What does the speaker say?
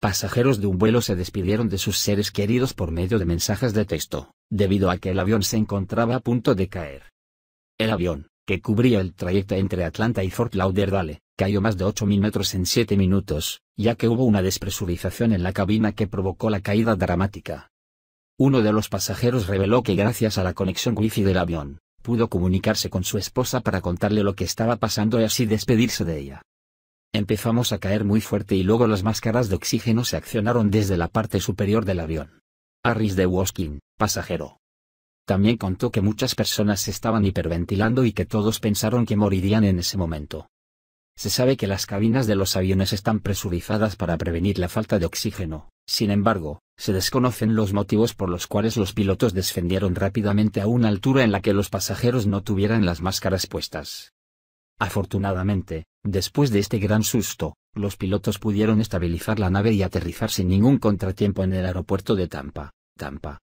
pasajeros de un vuelo se despidieron de sus seres queridos por medio de mensajes de texto, debido a que el avión se encontraba a punto de caer. El avión, que cubría el trayecto entre Atlanta y Fort Lauderdale, cayó más de 8.000 metros en 7 minutos, ya que hubo una despresurización en la cabina que provocó la caída dramática. Uno de los pasajeros reveló que gracias a la conexión wifi del avión, pudo comunicarse con su esposa para contarle lo que estaba pasando y así despedirse de ella. Empezamos a caer muy fuerte y luego las máscaras de oxígeno se accionaron desde la parte superior del avión. Harris de Woskin, pasajero. También contó que muchas personas estaban hiperventilando y que todos pensaron que morirían en ese momento. Se sabe que las cabinas de los aviones están presurizadas para prevenir la falta de oxígeno, sin embargo, se desconocen los motivos por los cuales los pilotos descendieron rápidamente a una altura en la que los pasajeros no tuvieran las máscaras puestas. Afortunadamente, después de este gran susto, los pilotos pudieron estabilizar la nave y aterrizar sin ningún contratiempo en el aeropuerto de Tampa, Tampa,